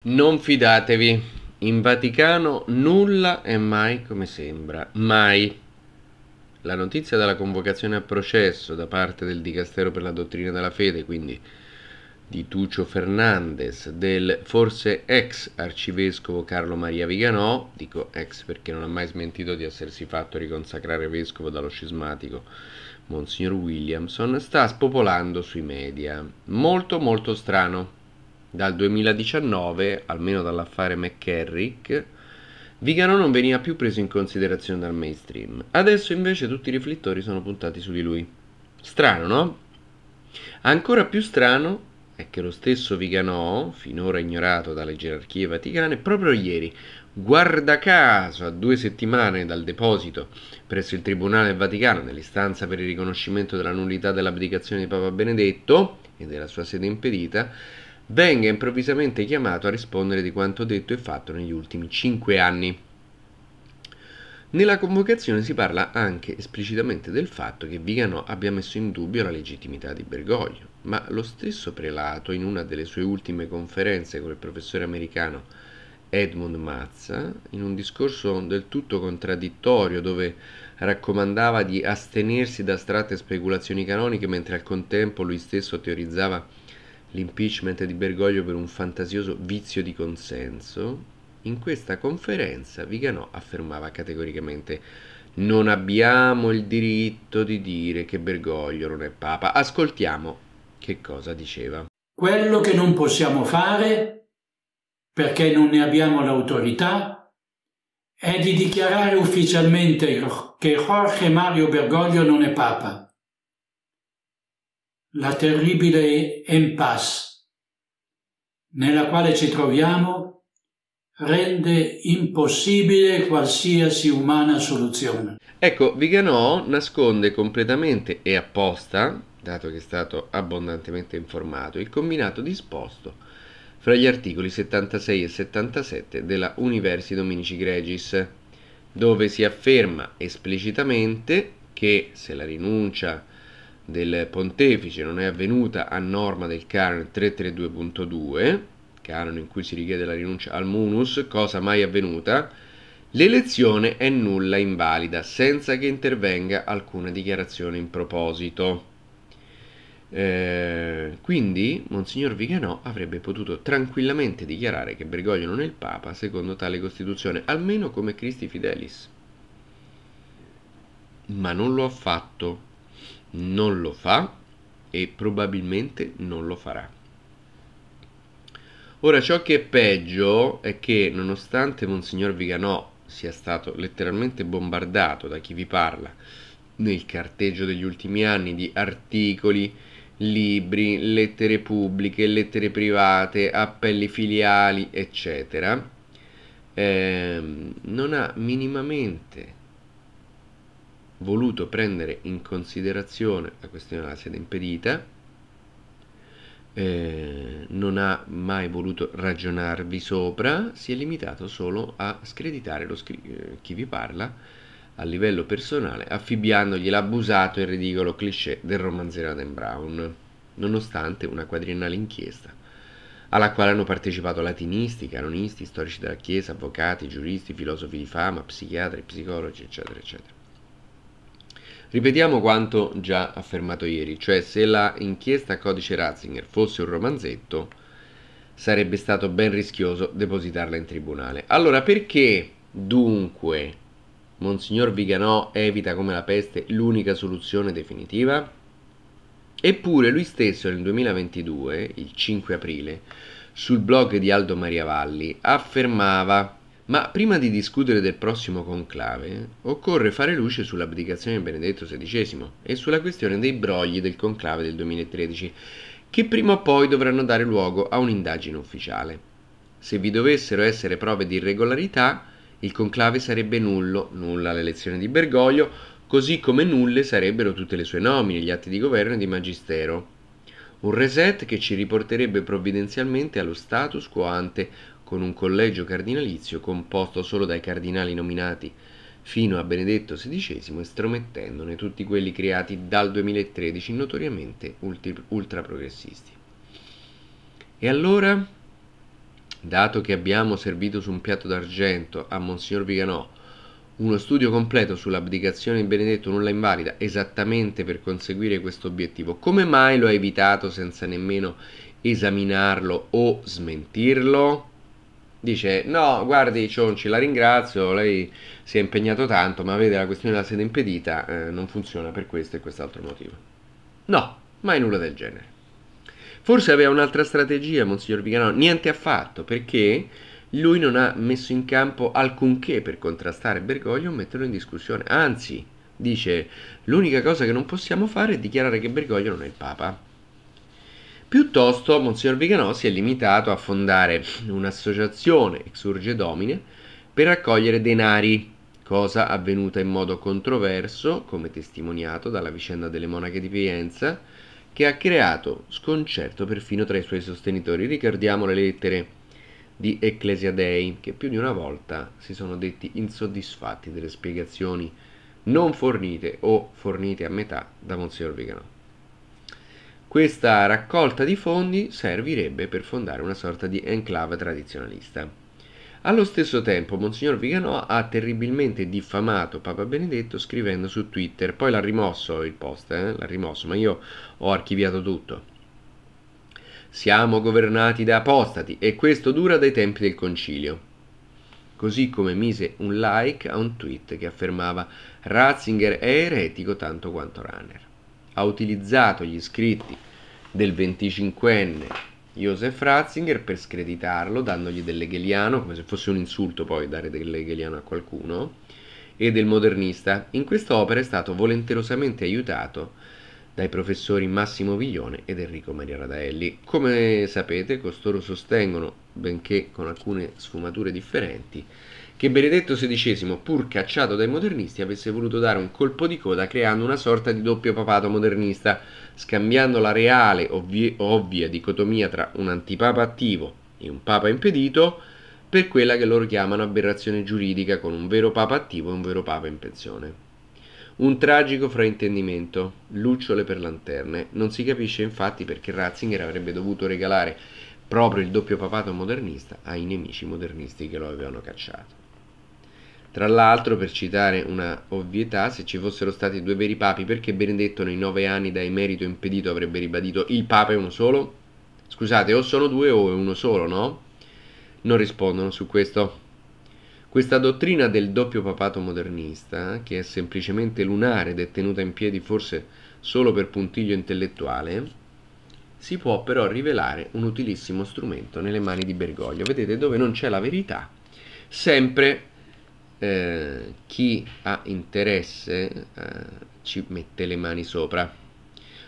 Non fidatevi, in Vaticano nulla è mai come sembra, mai. La notizia della convocazione a processo da parte del Dicastero per la dottrina della fede, quindi di Tuccio Fernandez, del forse ex arcivescovo Carlo Maria Viganò, dico ex perché non ha mai smentito di essersi fatto riconsacrare vescovo dallo scismatico Monsignor Williamson, sta spopolando sui media. Molto molto strano dal 2019, almeno dall'affare McCarrick, Vigano non veniva più preso in considerazione dal mainstream. Adesso invece tutti i riflettori sono puntati su di lui. Strano, no? Ancora più strano è che lo stesso Viganò, finora ignorato dalle gerarchie vaticane, proprio ieri, guarda caso a due settimane dal deposito presso il Tribunale Vaticano nell'istanza per il riconoscimento della nullità dell'abdicazione di Papa Benedetto e della sua sede impedita, venga improvvisamente chiamato a rispondere di quanto detto e fatto negli ultimi cinque anni. Nella convocazione si parla anche esplicitamente del fatto che Vigano abbia messo in dubbio la legittimità di Bergoglio, ma lo stesso prelato in una delle sue ultime conferenze con il professore americano Edmund Mazza, in un discorso del tutto contraddittorio dove raccomandava di astenersi da astratte speculazioni canoniche mentre al contempo lui stesso teorizzava l'impeachment di Bergoglio per un fantasioso vizio di consenso, in questa conferenza Viganò affermava categoricamente non abbiamo il diritto di dire che Bergoglio non è papa. Ascoltiamo che cosa diceva. Quello che non possiamo fare, perché non ne abbiamo l'autorità, è di dichiarare ufficialmente che Jorge Mario Bergoglio non è papa la terribile impasse nella quale ci troviamo rende impossibile qualsiasi umana soluzione. Ecco, Viganò nasconde completamente e apposta, dato che è stato abbondantemente informato, il combinato disposto fra gli articoli 76 e 77 della Universi Dominici Gregis, dove si afferma esplicitamente che se la rinuncia del pontefice non è avvenuta a norma del canone 332.2, canone in cui si richiede la rinuncia al munus, cosa mai avvenuta, l'elezione è nulla invalida senza che intervenga alcuna dichiarazione in proposito. Eh, quindi Monsignor Viganò avrebbe potuto tranquillamente dichiarare che Bergoglio non è il Papa secondo tale Costituzione, almeno come Christi Fidelis. Ma non lo ha fatto non lo fa e probabilmente non lo farà. Ora ciò che è peggio è che nonostante Monsignor Viganò sia stato letteralmente bombardato da chi vi parla nel carteggio degli ultimi anni di articoli, libri, lettere pubbliche, lettere private, appelli filiali, eccetera, ehm, non ha minimamente voluto prendere in considerazione la questione della sede impedita, eh, non ha mai voluto ragionarvi sopra, si è limitato solo a screditare scri eh, chi vi parla a livello personale, affibbiandogli l'abusato e ridicolo cliché del romanziere Adam Brown, nonostante una quadriennale inchiesta alla quale hanno partecipato latinisti, canonisti, storici della Chiesa, avvocati, giuristi, filosofi di fama, psichiatri, psicologi, eccetera, eccetera. Ripetiamo quanto già affermato ieri, cioè se la inchiesta a codice Ratzinger fosse un romanzetto, sarebbe stato ben rischioso depositarla in tribunale. Allora, perché dunque Monsignor Viganò evita come la peste l'unica soluzione definitiva? Eppure lui stesso nel 2022, il 5 aprile, sul blog di Aldo Maria Valli, affermava ma prima di discutere del prossimo conclave, occorre fare luce sull'abdicazione di Benedetto XVI e sulla questione dei brogli del conclave del 2013, che prima o poi dovranno dare luogo a un'indagine ufficiale. Se vi dovessero essere prove di irregolarità, il conclave sarebbe nullo, nulla l'elezione di Bergoglio, così come nulle sarebbero tutte le sue nomine, gli atti di governo e di magistero. Un reset che ci riporterebbe provvidenzialmente allo status quo ante, con un collegio cardinalizio composto solo dai cardinali nominati fino a Benedetto XVI, estromettendone tutti quelli creati dal 2013 notoriamente ultraprogressisti. E allora, dato che abbiamo servito su un piatto d'argento a Monsignor Viganò uno studio completo sull'abdicazione di Benedetto nulla invalida, esattamente per conseguire questo obiettivo, come mai lo ha evitato senza nemmeno esaminarlo o smentirlo? dice no guardi Cionci la ringrazio lei si è impegnato tanto ma vede la questione della sede impedita eh, non funziona per questo e quest'altro motivo no mai nulla del genere forse aveva un'altra strategia Monsignor Viganò niente affatto perché lui non ha messo in campo alcunché per contrastare Bergoglio o metterlo in discussione anzi dice l'unica cosa che non possiamo fare è dichiarare che Bergoglio non è il Papa Piuttosto, Monsignor Viganò si è limitato a fondare un'associazione ex urge domine per raccogliere denari, cosa avvenuta in modo controverso, come testimoniato dalla vicenda delle monache di Pienza, che ha creato sconcerto perfino tra i suoi sostenitori. Ricordiamo le lettere di Ecclesiadei, che più di una volta si sono detti insoddisfatti delle spiegazioni non fornite o fornite a metà da Monsignor Viganò. Questa raccolta di fondi servirebbe per fondare una sorta di enclave tradizionalista. Allo stesso tempo, Monsignor Viganò ha terribilmente diffamato Papa Benedetto scrivendo su Twitter, poi l'ha rimosso il post, eh? l'ha rimosso, ma io ho archiviato tutto. Siamo governati da apostati e questo dura dai tempi del concilio. Così come mise un like a un tweet che affermava Ratzinger è eretico tanto quanto Runner ha utilizzato gli scritti del 25enne Josef Ratzinger per screditarlo, dandogli dell'hegeliano, come se fosse un insulto poi dare dell'hegeliano a qualcuno, e del modernista. In quest'opera è stato volenterosamente aiutato dai professori Massimo Viglione ed Enrico Maria Radaelli. Come sapete, costoro sostengono, benché con alcune sfumature differenti, che Benedetto XVI, pur cacciato dai modernisti, avesse voluto dare un colpo di coda creando una sorta di doppio papato modernista, scambiando la reale, ovvi- ovvia dicotomia tra un antipapa attivo e un papa impedito per quella che loro chiamano aberrazione giuridica con un vero papa attivo e un vero papa in pensione. Un tragico fraintendimento, lucciole per lanterne. Non si capisce infatti perché Ratzinger avrebbe dovuto regalare proprio il doppio papato modernista ai nemici modernisti che lo avevano cacciato. Tra l'altro, per citare una ovvietà, se ci fossero stati due veri papi, perché Benedetto nei nove anni da emerito impedito avrebbe ribadito il papa è uno solo? Scusate, o sono due o è uno solo, no? Non rispondono su questo. Questa dottrina del doppio papato modernista, che è semplicemente lunare ed è tenuta in piedi forse solo per puntiglio intellettuale, si può però rivelare un utilissimo strumento nelle mani di Bergoglio. Vedete dove non c'è la verità, sempre eh, chi ha interesse eh, ci mette le mani sopra.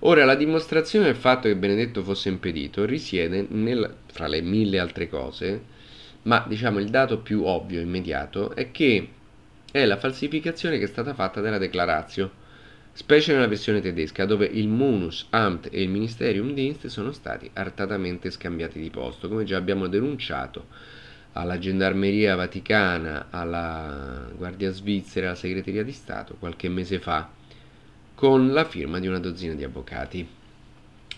Ora, la dimostrazione del fatto che Benedetto fosse impedito risiede nel, fra le mille altre cose ma diciamo il dato più ovvio e immediato è che è la falsificazione che è stata fatta della declarazio, specie nella versione tedesca, dove il Munus, Amt e il Ministerium Dienst sono stati artatamente scambiati di posto, come già abbiamo denunciato alla Gendarmeria Vaticana, alla Guardia Svizzera, alla Segreteria di Stato qualche mese fa, con la firma di una dozzina di avvocati.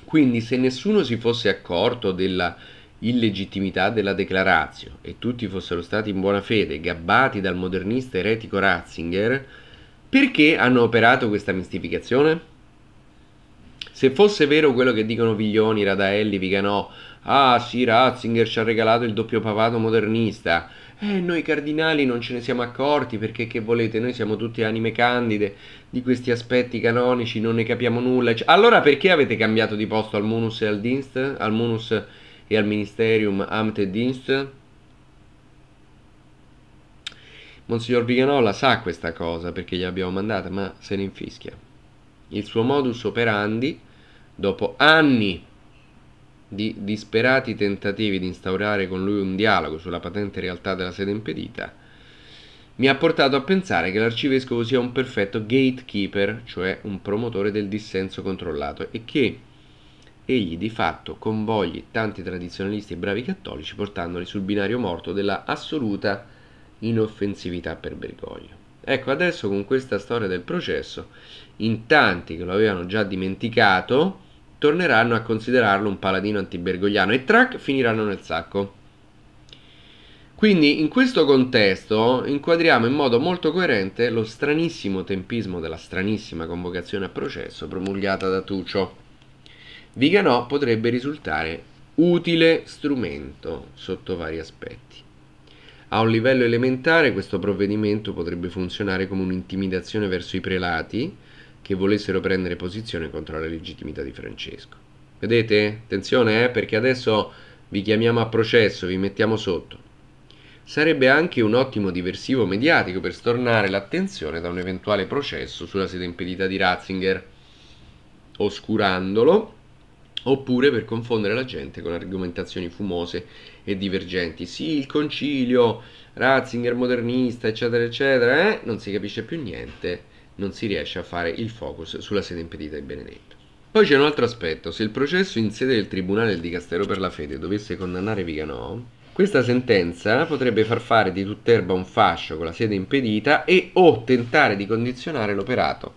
Quindi se nessuno si fosse accorto della illegittimità della declarazio e tutti fossero stati in buona fede gabbati dal modernista eretico Ratzinger, perché hanno operato questa mistificazione? Se fosse vero quello che dicono Viglioni, Radaelli, Viganò, ah sì, Ratzinger ci ha regalato il doppio papato modernista, eh, noi cardinali non ce ne siamo accorti perché che volete, noi siamo tutti anime candide, di questi aspetti canonici non ne capiamo nulla. Allora perché avete cambiato di posto al Munus e al Dinst, al Munus e al Ministerium Amt Dienst. Monsignor Viganola sa questa cosa perché gli abbiamo mandata, ma se ne infischia. Il suo modus operandi, dopo anni di disperati tentativi di instaurare con lui un dialogo sulla patente realtà della sede impedita, mi ha portato a pensare che l'arcivescovo sia un perfetto gatekeeper, cioè un promotore del dissenso controllato, e che egli di fatto convogli tanti tradizionalisti e bravi cattolici portandoli sul binario morto della assoluta inoffensività per Bergoglio. Ecco, adesso con questa storia del processo, in tanti che lo avevano già dimenticato, torneranno a considerarlo un paladino antibergogliano e track finiranno nel sacco. Quindi in questo contesto inquadriamo in modo molto coerente lo stranissimo tempismo della stranissima convocazione a processo promulgata da Tuccio. Viganò potrebbe risultare utile strumento sotto vari aspetti. A un livello elementare questo provvedimento potrebbe funzionare come un'intimidazione verso i prelati che volessero prendere posizione contro la legittimità di Francesco. Vedete? Attenzione eh, perché adesso vi chiamiamo a processo, vi mettiamo sotto. Sarebbe anche un ottimo diversivo mediatico per stornare l'attenzione da un eventuale processo sulla sede impedita di Ratzinger, oscurandolo oppure per confondere la gente con argomentazioni fumose e divergenti. Sì, il concilio, Ratzinger modernista, eccetera, eccetera, eh? non si capisce più niente, non si riesce a fare il focus sulla sede impedita di Benedetto. Poi c'è un altro aspetto, se il processo in sede del Tribunale del Dicastero per la Fede dovesse condannare Viganò, questa sentenza potrebbe far fare di tutta erba un fascio con la sede impedita e o tentare di condizionare l'operato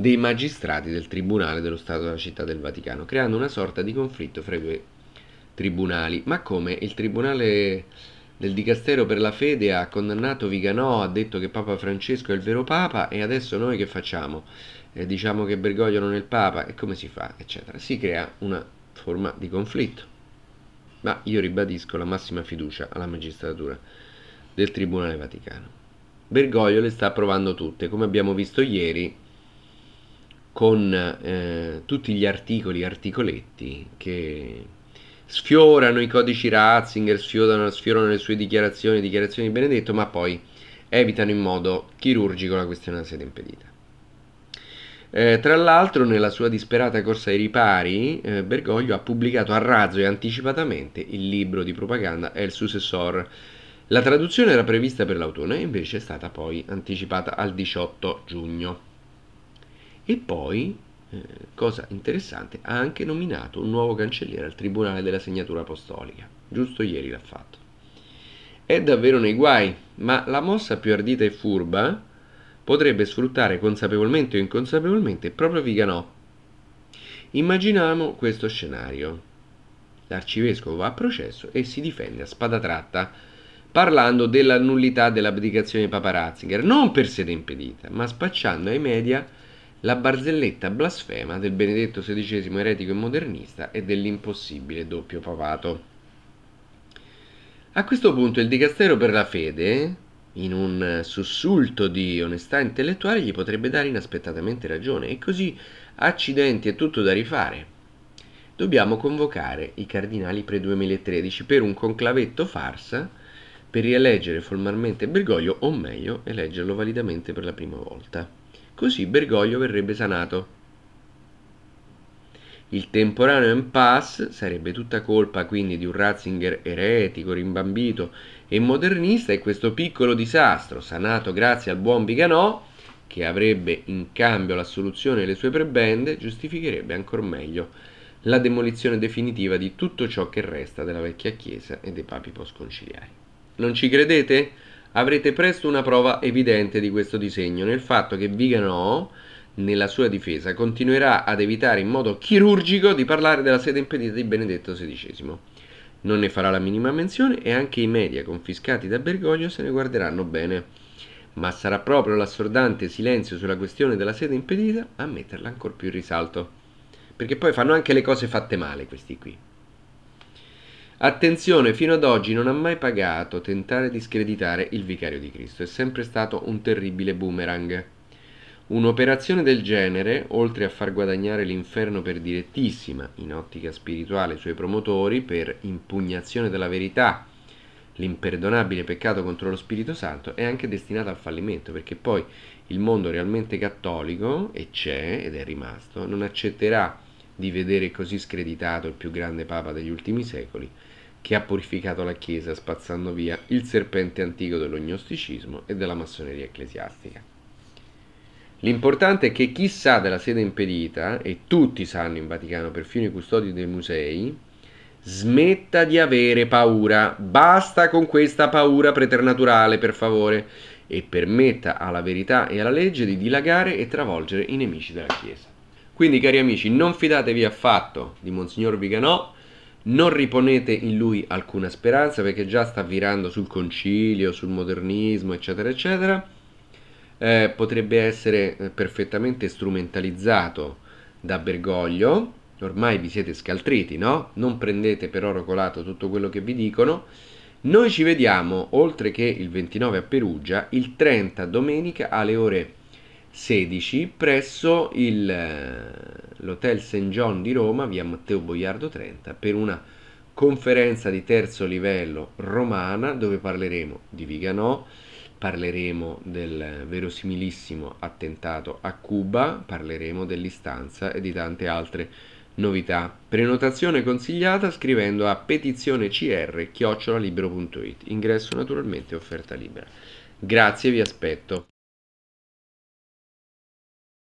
dei magistrati del Tribunale dello Stato della Città del Vaticano, creando una sorta di conflitto fra i due tribunali. Ma come il Tribunale del Dicastero per la Fede ha condannato Viganò, ha detto che Papa Francesco è il vero Papa e adesso noi che facciamo? Eh, diciamo che Bergoglio non è il Papa e come si fa? Eccetera. Si crea una forma di conflitto. Ma io ribadisco la massima fiducia alla magistratura del Tribunale Vaticano. Bergoglio le sta provando tutte, come abbiamo visto ieri con eh, tutti gli articoli, articoletti che sfiorano i codici Ratzinger, sfiorano, sfiorano le sue dichiarazioni, dichiarazioni di Benedetto, ma poi evitano in modo chirurgico la questione della sede impedita. Eh, tra l'altro, nella sua disperata corsa ai ripari, eh, Bergoglio ha pubblicato a razzo e anticipatamente il libro di propaganda El Successor. La traduzione era prevista per l'autunno e invece è stata poi anticipata al 18 giugno e poi, eh, cosa interessante, ha anche nominato un nuovo cancelliere al Tribunale della Segnatura Apostolica. Giusto ieri l'ha fatto. È davvero nei guai, ma la mossa più ardita e furba potrebbe sfruttare consapevolmente o inconsapevolmente proprio Viganò. Immaginiamo questo scenario. L'arcivescovo va a processo e si difende a spada tratta, parlando della nullità dell'abdicazione di Papa Ratzinger, non per sede impedita, ma spacciando ai media la barzelletta blasfema del Benedetto XVI eretico e modernista e dell'impossibile doppio papato. A questo punto il Dicastero per la Fede, in un sussulto di onestà intellettuale, gli potrebbe dare inaspettatamente ragione e così accidenti è tutto da rifare. Dobbiamo convocare i cardinali pre-2013 per un conclavetto farsa per rieleggere formalmente Bergoglio, o meglio, eleggerlo validamente per la prima volta. Così Bergoglio verrebbe sanato. Il temporaneo impasse sarebbe tutta colpa quindi di un Ratzinger eretico, rimbambito e modernista e questo piccolo disastro, sanato grazie al buon Biganò, che avrebbe in cambio l'assoluzione delle sue prebende, giustificherebbe ancor meglio la demolizione definitiva di tutto ciò che resta della vecchia Chiesa e dei papi postconciliari. Non ci credete? Avrete presto una prova evidente di questo disegno nel fatto che Viganò nella sua difesa continuerà ad evitare in modo chirurgico di parlare della sede impedita di Benedetto XVI. Non ne farà la minima menzione e anche i media confiscati da Bergoglio se ne guarderanno bene. Ma sarà proprio l'assordante silenzio sulla questione della sede impedita a metterla ancora più in risalto. Perché poi fanno anche le cose fatte male questi qui. Attenzione, fino ad oggi non ha mai pagato tentare di screditare il vicario di Cristo, è sempre stato un terribile boomerang. Un'operazione del genere, oltre a far guadagnare l'inferno per direttissima, in ottica spirituale, i suoi promotori per impugnazione della verità, l'imperdonabile peccato contro lo Spirito Santo, è anche destinata al fallimento, perché poi il mondo realmente cattolico, e c'è ed è rimasto, non accetterà di vedere così screditato il più grande papa degli ultimi secoli, che ha purificato la Chiesa spazzando via il serpente antico dello gnosticismo e della massoneria ecclesiastica. L'importante è che chi sa della sede impedita, e tutti sanno in Vaticano, perfino i custodi dei musei, smetta di avere paura, basta con questa paura preternaturale per favore, e permetta alla verità e alla legge di dilagare e travolgere i nemici della Chiesa. Quindi cari amici, non fidatevi affatto di Monsignor Viganò, non riponete in lui alcuna speranza perché già sta virando sul concilio, sul modernismo, eccetera, eccetera. Eh, potrebbe essere eh, perfettamente strumentalizzato da Bergoglio. Ormai vi siete scaltriti, no? Non prendete per oro colato tutto quello che vi dicono. Noi ci vediamo, oltre che il 29 a Perugia, il 30 domenica alle ore 16 presso il eh, l'Hotel St. John di Roma, via Matteo Boiardo 30, per una conferenza di terzo livello romana dove parleremo di Viganò, parleremo del verosimilissimo attentato a Cuba, parleremo dell'istanza e di tante altre novità. Prenotazione consigliata scrivendo a petizionecr-libero.it. Ingresso naturalmente offerta libera. Grazie, vi aspetto.